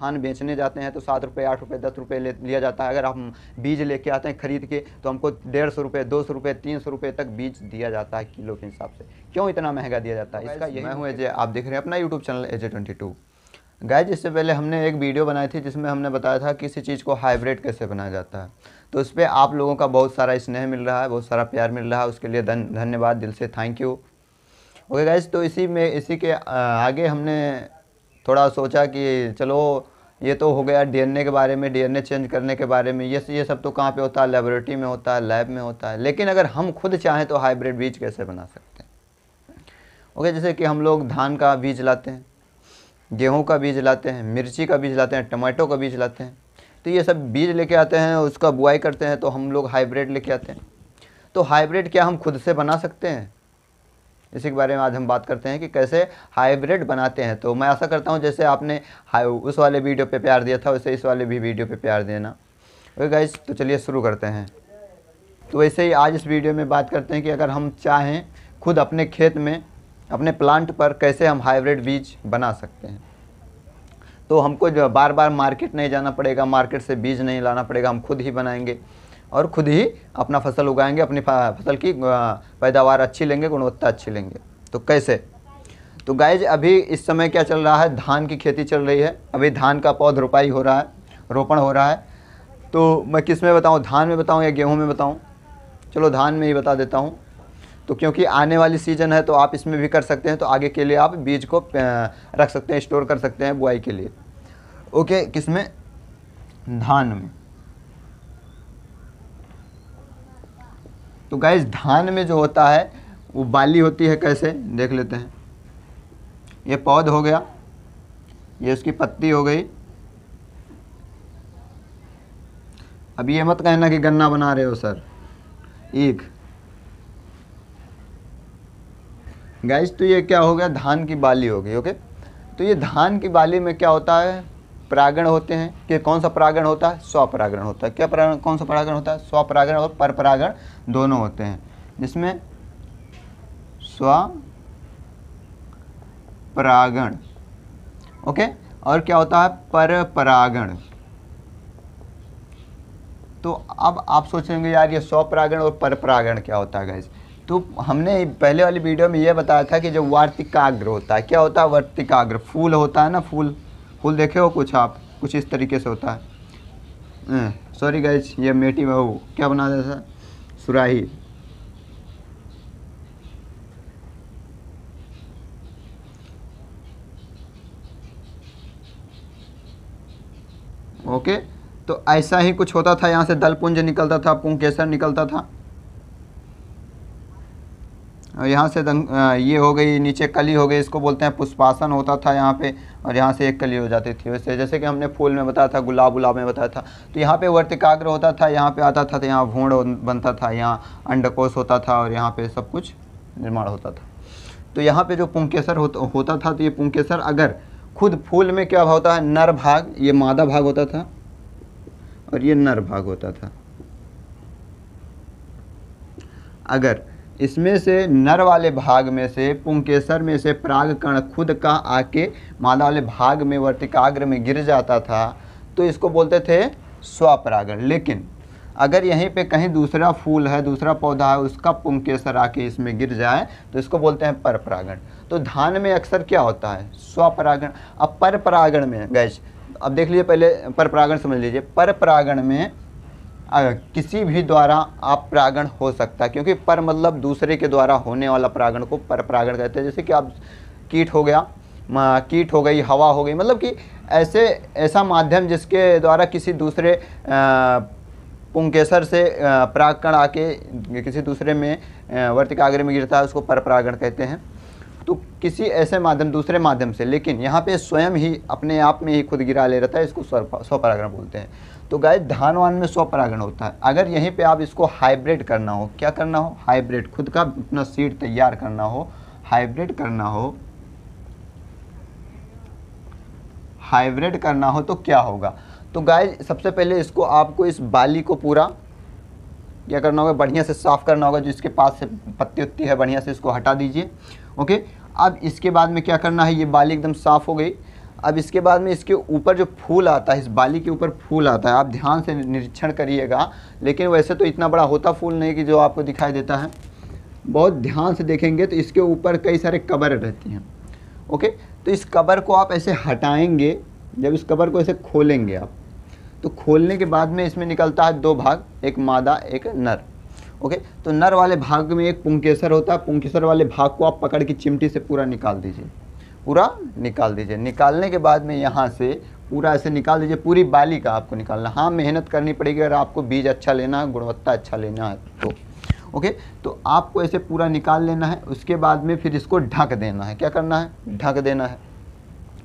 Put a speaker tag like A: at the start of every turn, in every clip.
A: धान बेचने जाते हैं तो सात रुपये आठ रुपये दस रुपये ले लिया जाता है अगर हम बीज लेके आते हैं खरीद के तो हमको डेढ़ सौ रुपये दो सौ रुपये तीन सौ रुपये तक बीज दिया जाता है किलो के हिसाब से क्यों इतना महंगा दिया जाता है तो इसका यही मैं हूँ आप देख रहे हैं अपना YouTube channel AJ twenty two guys इससे पहले हमने एक वीडियो बनाई थी जिसमें हमने बताया था किसी चीज़ को हाइब्रिड कैसे बनाया जाता है तो उस पर आप लोगों का बहुत सारा स्नेह मिल रहा है बहुत सारा प्यार मिल रहा है उसके लिए धन्यवाद दिल से थैंक यू ओके गाइज तो इसी में इसी के आगे हमने थोड़ा सोचा कि चलो ये तो हो गया डीएनए के बारे में डीएनए चेंज करने के बारे में ये ये सब तो कहाँ पे होता है लेबोरेटरी में होता है लैब में होता है लेकिन अगर हम खुद चाहें तो हाइब्रिड बीज कैसे बना सकते हैं ओके जैसे कि हम लोग धान का बीज लाते हैं गेहूँ का बीज लाते हैं मिर्ची का बीज लाते हैं टमाटो का बीज लाते हैं तो ये सब बीज लेके आते हैं उसका बुआई करते हैं तो हम लोग हाइब्रिड लेके आते हैं तो हाइब्रिड क्या हम खुद से बना सकते हैं इसी के बारे में आज हम बात करते हैं कि कैसे हाइब्रिड बनाते हैं तो मैं आशा करता हूँ जैसे आपने उस वाले वीडियो पर प्यार दिया था वैसे इस वाले भी वीडियो पर प्यार देना ओके गाइज तो चलिए शुरू करते हैं तो वैसे ही आज इस वीडियो में बात करते हैं कि अगर हम चाहें खुद अपने खेत में अपने प्लांट पर कैसे हम हाइब्रिड बीज बना सकते हैं तो हमको जो बार बार मार्केट नहीं जाना पड़ेगा मार्केट से बीज नहीं लाना पड़ेगा हम खुद ही बनाएंगे और खुद ही अपना फसल उगाएंगे अपनी फसल की पैदावार अच्छी लेंगे गुणवत्ता अच्छी लेंगे तो कैसे तो गाइज अभी इस समय क्या चल रहा है धान की खेती चल रही है अभी धान का पौध रोपाई हो रहा है रोपण हो रहा है तो मैं किस में बताऊँ धान में बताऊँ या गेहूँ में बताऊँ चलो धान में ही बता देता हूँ तो क्योंकि आने वाली सीज़न है तो आप इसमें भी कर सकते हैं तो आगे के लिए आप बीज को रख सकते हैं स्टोर कर सकते हैं बुआई के लिए ओके किस में धान में तो गाइज धान में जो होता है वो बाली होती है कैसे देख लेते हैं ये पौध हो गया ये उसकी पत्ती हो गई अब ये मत कहना कि गन्ना बना रहे हो सर एक गैस तो ये क्या हो गया धान की बाली हो गई ओके तो ये धान की बाली में क्या होता है परागण होते हैं कि कौन सा परागण होता है स्वपरागण होता है क्या परागण कौन सा परागण होता है स्वपरागण और परपरागण दोनों होते हैं जिसमें स्व परागण ओके और क्या होता है परपरागण तो अब आप सोच रहे यार ये स्वपरागण और परपरागण क्या होता है गैस तो हमने पहले वाली वीडियो में यह बताया था कि जो वार्तिकाग्र होता है क्या होता है वर्तिकाग्र फूल होता है ना फूल फूल देखे हो कुछ आप कुछ इस तरीके से होता है सॉरी हाँ, गाइज ये मेटी बहू क्या बना सर सुराही ओके तो ऐसा ही कुछ होता था यहाँ से दलपुंज निकलता था पुंकेसर निकलता था यहाँ से दंग ये हो गई नीचे कली हो गई इसको बोलते हैं पुष्पासन होता था यहाँ पे और यहाँ से एक कली हो जाती थी वैसे जैसे कि हमने फूल में बताया था गुलाब गुलाब में बताया था तो यहाँ पे वर्तिकाग्र होता था यहाँ पे आता था तो यहाँ भूण बनता था यहाँ अंडकोश होता था और यहाँ पे सब कुछ निर्माण होता था तो यहाँ पर जो पुंकेसर होता होता था तो ये पुंकेसर अगर खुद फूल में क्या होता है नर भाग ये मादा भाग होता था और ये नर भाग होता था अगर इसमें से नर वाले भाग में से पुंकेसर में से प्राग कण खुद का आके मादा वाले भाग में वर्तिकाग्र में गिर जाता था तो इसको बोलते थे स्वपरागण लेकिन अगर यहीं पे कहीं दूसरा फूल है दूसरा पौधा है उसका पुंकेसर आके इसमें गिर जाए तो इसको बोलते हैं परपरागण तो धान में अक्सर क्या होता है स्वपरागण अब परपरागण में गैज अब देख लीजिए पहले परपरागण समझ लीजिए परपरागण में किसी भी द्वारा आप परागण हो सकता है क्योंकि पर मतलब दूसरे के द्वारा होने वाला परागण को पर परागण कहते हैं जैसे कि आप कीट हो गया कीट हो गई हवा हो गई मतलब कि ऐसे ऐसा माध्यम जिसके द्वारा किसी दूसरे पुंकेसर से प्रागण आके किसी दूसरे में वर्तिकाग्र में गिरता है उसको पर परागण कहते हैं तो किसी ऐसे माध्यम दूसरे माध्यम से लेकिन यहाँ पे स्वयं ही अपने आप में ही खुद गिरा ले रहता है इसको स्वपरागण बोलते हैं तो गाय धान वान में स्वपरागण होता है अगर यहीं पे आप इसको हाइब्रिड करना हो क्या करना हो हाइब्रिड खुद का अपना सीड तैयार करना हो हाइब्रिड करना हो हाइब्रिड करना हो तो क्या होगा तो गाय सबसे पहले इसको आपको इस बाली को पूरा क्या करना होगा बढ़िया से साफ़ करना होगा जिसके पास से पत्ती उत्ती है बढ़िया से इसको हटा दीजिए ओके अब इसके बाद में क्या करना है ये बाली एकदम साफ़ हो गई अब इसके बाद में इसके ऊपर जो फूल आता है इस बाली के ऊपर फूल आता है आप ध्यान से निरीक्षण करिएगा लेकिन वैसे तो इतना बड़ा होता फूल नहीं कि जो आपको दिखाई देता है बहुत ध्यान से देखेंगे तो इसके ऊपर कई सारे कबर रहती हैं ओके तो इस कबर को आप ऐसे हटाएंगे जब इस कबर को ऐसे खोलेंगे आप तो खोलने के बाद में इसमें निकलता है दो भाग एक मादा एक नर ओके तो नर वाले भाग में एक पुंकेसर होता है पुंकेसर वाले भाग को आप पकड़ के चिमटी से पूरा निकाल दीजिए पूरा निकाल दीजिए निकालने के बाद में यहाँ से पूरा ऐसे निकाल दीजिए पूरी बाली का आपको निकालना हाँ मेहनत करनी पड़ेगी अगर आपको बीज अच्छा लेना है गुणवत्ता अच्छा लेना है तो ओके तो आपको ऐसे पूरा निकाल लेना है उसके बाद में फिर इसको ढक देना है क्या करना है ढक देना है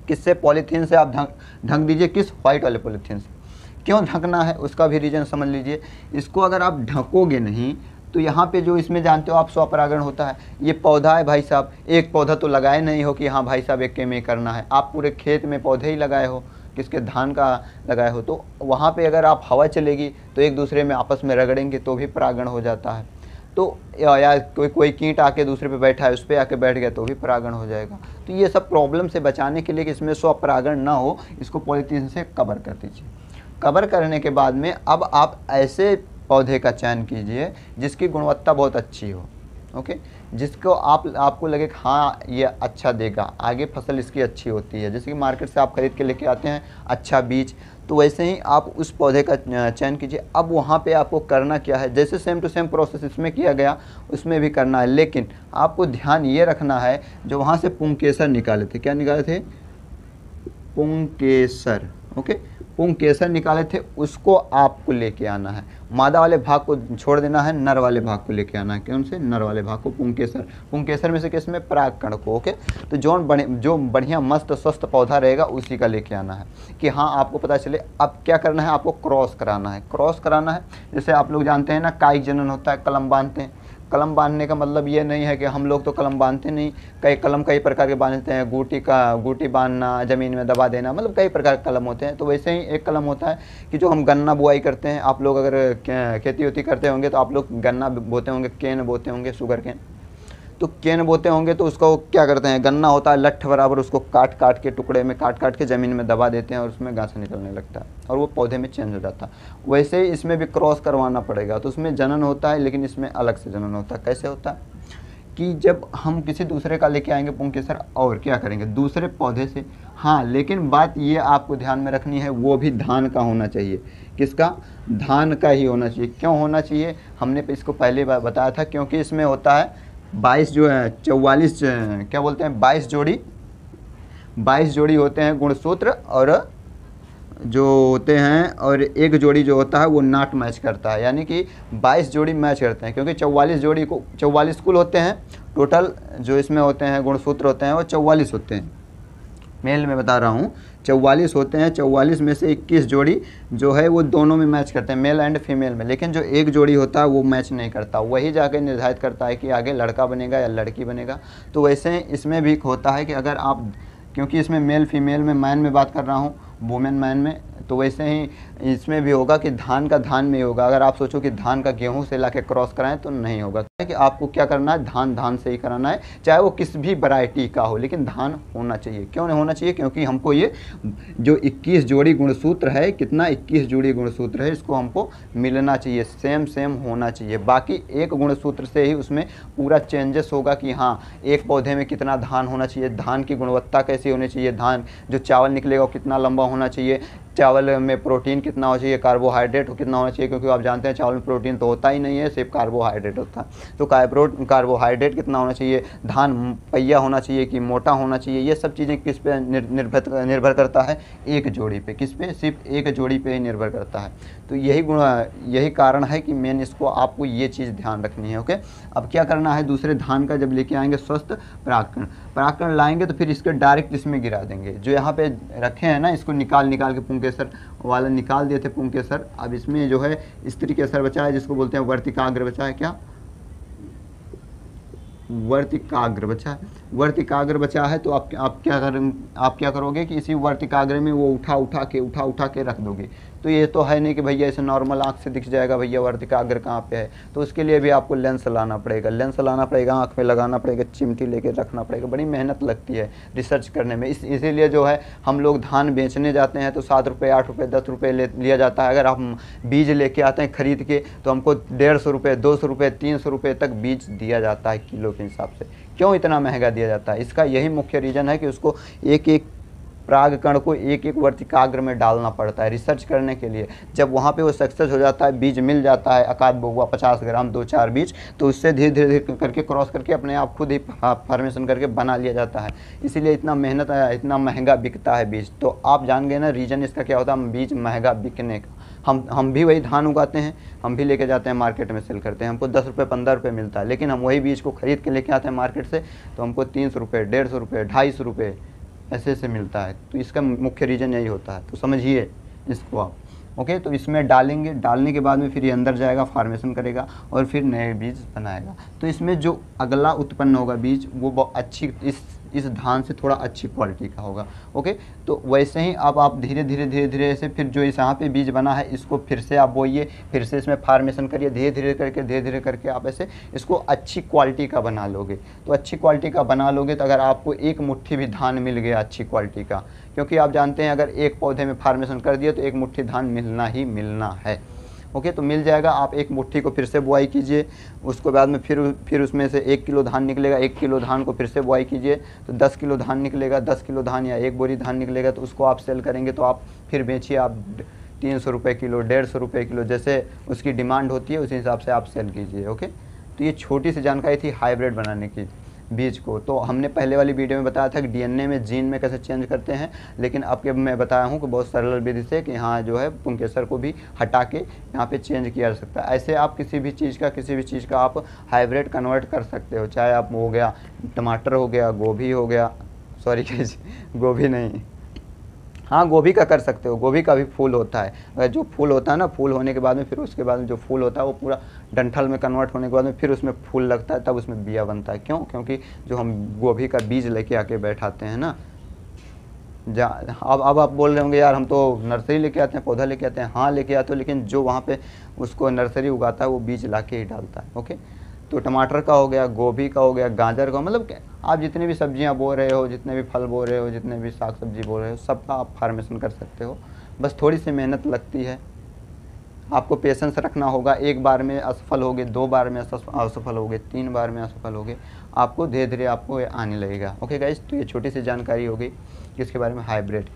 A: किससे पॉलीथीन से आप ढक ढक दीजिए किस वाइट वाले पॉलीथीन से क्यों ढकना है उसका भी रीज़न समझ लीजिए इसको अगर आप ढकोगे नहीं तो यहाँ पे जो इसमें जानते हो आप स्वपरागण होता है ये पौधा है भाई साहब एक पौधा तो लगाए नहीं हो कि हाँ भाई साहब एक के में करना है आप पूरे खेत में पौधे ही लगाए हो किसके धान का लगाए हो तो वहाँ पे अगर आप हवा चलेगी तो एक दूसरे में आपस में रगड़ेंगे तो भी परागण हो जाता है तो या, या कोई कोई कीट आके दूसरे पे बैठा है उस पर आके बैठ गया तो भी परागण हो जाएगा तो ये सब प्रॉब्लम से बचाने के लिए कि इसमें स्वपरागण ना हो इसको पॉलीथीन से कवर कर दीजिए कवर करने के बाद में अब आप ऐसे पौधे का चयन कीजिए जिसकी गुणवत्ता बहुत अच्छी हो ओके जिसको आप आपको लगे कि हाँ ये अच्छा देगा आगे फसल इसकी अच्छी होती है जैसे कि मार्केट से आप खरीद के लेके आते हैं अच्छा बीज तो वैसे ही आप उस पौधे का चयन कीजिए अब वहाँ पे आपको करना क्या है जैसे सेम टू सेम प्रोसेस इसमें किया गया उसमें भी करना है लेकिन आपको ध्यान ये रखना है जो वहाँ से पुंकेसर निकाले थे क्या निकाले थे पुंकेसर ओके केसर निकाले थे उसको आपको लेके आना है मादा वाले भाग को छोड़ देना है नर वाले भाग को लेके आना है क्यों से नर वाले भाग को पुंकेसर केसर में से किस में परागकण को ओके तो जो बड़े जो बढ़िया मस्त स्वस्थ पौधा रहेगा उसी का लेके आना है कि हाँ आपको पता चले अब क्या करना है आपको क्रॉस कराना है क्रॉस कराना है जैसे आप लोग जानते हैं ना काय जनन होता है कलम बांधते हैं कलम बांधने का मतलब ये नहीं है कि हम लोग तो कलम बांधते नहीं कई कलम कई प्रकार के बांधते हैं गूटी का गूटी बांधना ज़मीन में दबा देना मतलब कई प्रकार के कलम होते हैं तो वैसे ही एक कलम होता है कि जो हम गन्ना बुआई करते हैं आप लोग अगर खेती वेती करते होंगे तो आप लोग गन्ना बोते होंगे केन बोते होंगे शुगर केन तो केन बोते होंगे तो उसको क्या करते हैं गन्ना होता है लठ बराबर उसको काट काट के टुकड़े में काट काट के ज़मीन में दबा देते हैं और उसमें घास निकलने लगता है और वो पौधे में चेंज हो जाता है वैसे ही इसमें भी क्रॉस करवाना पड़ेगा तो उसमें जनन होता है लेकिन इसमें अलग से जनन होता है कैसे होता है कि जब हम किसी दूसरे का लेके आएंगे पुंकेसर और क्या करेंगे दूसरे पौधे से हाँ लेकिन बात ये आपको ध्यान में रखनी है वो भी धान का होना चाहिए किसका धान का ही होना चाहिए क्यों होना चाहिए हमने इसको पहले बताया था क्योंकि इसमें होता है बाईस जो है चौवालीस क्या बोलते हैं बाईस जोड़ी बाईस जोड़ी होते हैं गुणसूत्र और जो होते हैं और एक जोड़ी जो होता है वो नाट मैच करता है यानी कि 22 जोड़ी मैच करते हैं क्योंकि 44 जोड़ी को 44 कुल होते हैं टोटल जो इसमें होते हैं गुणसूत्र होते हैं वो 44 होते हैं मेल में बता रहा हूँ चौवालीस होते हैं चौवालीस में से इक्कीस जोड़ी जो है वो दोनों में मैच करते हैं मेल एंड फीमेल में लेकिन जो एक जोड़ी होता है वो मैच नहीं करता वही जाके निर्धारित करता है कि आगे लड़का बनेगा या लड़की बनेगा तो वैसे इसमें भी होता है कि अगर आप क्योंकि इसमें मेल फीमेल में मैन में बात कर रहा हूँ वुमेन मैन में तो वैसे ही इसमें भी होगा कि धान का धान में ही होगा अगर आप सोचो कि धान का गेहूं से ला के क्रॉस कराएं तो नहीं होगा है कि आपको क्या करना है धान धान से ही कराना है चाहे वो किस भी वरायटी का हो लेकिन धान होना चाहिए क्यों नहीं होना चाहिए क्योंकि हमको ये जो 21 जोड़ी गुणसूत्र है कितना 21 जोड़ी गुणसूत्र है इसको हमको मिलना चाहिए सेम सेम होना चाहिए बाकी एक गुणसूत्र से ही उसमें पूरा चेंजेस होगा कि हाँ एक पौधे में कितना धान होना चाहिए धान की गुणवत्ता कैसी होनी चाहिए धान जो चावल निकलेगा वो कितना लंबा होना चाहिए चावल में प्रोटीन कितना होना चाहिए कार्बोहाइड्रेट कितना होना चाहिए क्योंकि आप जानते हैं चावल में प्रोटीन तो होता ही नहीं है सिर्फ कार्बोहाइड्रेट होता है तो कार्बोड कार्बोहाइड्रेट कितना होना चाहिए धान पहिया होना चाहिए कि मोटा होना चाहिए ये सब चीज़ें किस पे निर्भर निर्भर करता है एक जोड़ी पे किस पे सिर्फ एक जोड़ी पे ही निर्भर करता है तो यही गुण यही कारण है कि मेन इसको आपको ये चीज़ ध्यान रखनी है ओके अब क्या करना है दूसरे धान का जब लेके आएंगे स्वस्थ पराकरण पराकरण लाएंगे तो फिर इसके डायरेक्ट इसमें गिरा देंगे जो यहाँ पे रखे हैं ना इसको निकाल निकाल के पुंकेसर वाला निकाल दिए थे पुंकेसर अब इसमें जो है स्त्री केसर बचा है जिसको बोलते हैं वर्तिकाग्र बचा है क्या वर्तिकाग्र बचा वर्तिकाग्र बचा है तो आप आप क्या करें आप क्या करोगे कि इसी वर्तिकाग्र में वो उठा उठा के उठा उठा के रख दोगे तो ये तो है नहीं कि भैया इसे नॉर्मल आँख से दिख जाएगा भैया वर्तिका अग्र कहाँ पे है तो उसके लिए भी आपको लेंस लाना पड़ेगा लेंस लाना पड़ेगा आँख में लगाना पड़ेगा चिमटी लेके रखना पड़ेगा बड़ी मेहनत लगती है रिसर्च करने में इस इसीलिए जो है हम लोग धान बेचने जाते हैं तो सात रुपये आठ रुपये दस रुपये ले लिया जाता है अगर हम बीज लेके आते हैं ख़रीद के तो हमको डेढ़ सौ रुपये दो सौ रुपये तीन सौ रुपये तक बीज दिया जाता है किलो के हिसाब से क्यों इतना महंगा दिया जाता है इसका यही मुख्य रीज़न है कि उसको एक एक परागकण को एक एक वर्तिकाग्र में डालना पड़ता है रिसर्च करने के लिए जब वहाँ पर वो सक्सेस हो जाता है बीज मिल जाता है अकाद बोगवा पचास ग्राम दो चार बीज तो उससे धीरे धीरे धीरे करके क्रॉस करके अपने आप खुद ही फॉर्मेशन हाँ, करके बना लिया जाता है इसीलिए इतना मेहनत इतना महंगा बिकता है बीज तो आप जान गए ना रीज़न इसका क्या होता है बीज महंगा बिकने का हम हम भी वही धान उगाते हैं हम भी लेके जाते हैं मार्केट में सेल करते हैं हमको दस रुपये पंद्रह रुपये मिलता है लेकिन हम वही बीज को खरीद के लेके आते हैं मार्केट से तो हमको तीन सौ रुपये डेढ़ सौ रुपये ढाई सौ रुपये ऐसे ऐसे मिलता है तो इसका मुख्य रीज़न यही होता है तो समझिए इसको आप ओके तो इसमें डालेंगे डालने के बाद में फिर ये अंदर जाएगा फार्मेशन करेगा और फिर नए बीज बनाएगा तो इसमें जो अगला उत्पन्न होगा बीज वो अच्छी इस इस धान से थोड़ा अच्छी क्वालिटी का होगा ओके तो वैसे ही अब आप धीरे धीरे धीरे धीरे ऐसे फिर जो इस यहाँ पे बीज बना है इसको फिर से आप बोइए फिर से इसमें फार्मेशन करिए धीरे धीरे करके धीरे धीरे करके आप ऐसे इसको अच्छी क्वालिटी का बना लोगे तो अच्छी क्वालिटी का बना लोगे तो अगर आपको एक मुट्ठी भी धान मिल गया अच्छी क्वालिटी का क्योंकि आप जानते हैं अगर एक पौधे में फार्मेशन कर दिया तो एक मुट्ठी धान मिलना ही मिलना है ओके तो मिल जाएगा आप एक मुट्ठी को फिर से बुआई कीजिए उसके बाद में फिर फिर उसमें से एक किलो धान निकलेगा एक किलो धान को फिर से बुआई कीजिए तो दस किलो धान निकलेगा दस किलो धान या एक बोरी धान निकलेगा तो उसको आप सेल करेंगे तो आप फिर बेचिए आप तीन सौ रुपये किलो डेढ़ सौ रुपये किलो जैसे उसकी डिमांड होती है उसी हिसाब से आप सेल कीजिए ओके तो ये छोटी सी जानकारी थी हाइब्रिड बनाने की बीज को तो हमने पहले वाली वीडियो में बताया था कि डीएनए में जीन में कैसे चेंज करते हैं लेकिन अब के मैं बताया हूँ कि बहुत सरल विधि से कि यहाँ जो है पुंकेसर को भी हटा के यहाँ पर चेंज किया जा सकता है ऐसे आप किसी भी चीज़ का किसी भी चीज़ का आप हाइब्रिड कन्वर्ट कर सकते हो चाहे आप हो गया टमाटर हो गया गोभी हो गया सॉरी गोभी नहीं हाँ गोभी का कर सकते हो गोभी का भी फूल होता है जो फूल होता है ना फूल होने के बाद में फिर उसके बाद में जो फूल होता है वो पूरा डंठल में कन्वर्ट होने के बाद में फिर उसमें फूल लगता है तब उसमें बिया बनता है क्यों क्योंकि जो हम गोभी का बीज लेके आके बैठाते हैं ना जा अब अब आप बोल रहे होंगे यार हम तो नर्सरी लेके आते हैं पौधा लेके आते हैं हाँ लेके आते हो लेकिन जो वहाँ पे उसको नर्सरी उगाता है वो बीज ला के ही डालता है ओके तो टमाटर का हो गया गोभी का हो गया गाजर का मतलब आप जितनी भी सब्जियां बो रहे हो जितने भी फल बो रहे हो जितने भी साग सब्जी बो रहे हो सबका आप फार्मेशन कर सकते हो बस थोड़ी सी मेहनत लगती है आपको पेशेंस रखना होगा एक बार में असफल हो गए दो बार में असफल हो गए तीन बार में असफल हो गए आपको धीरे धीरे आपको आने लगेगा ओके गाइज तो ये छोटी सी जानकारी होगी गई इसके बारे में हाइब्रिड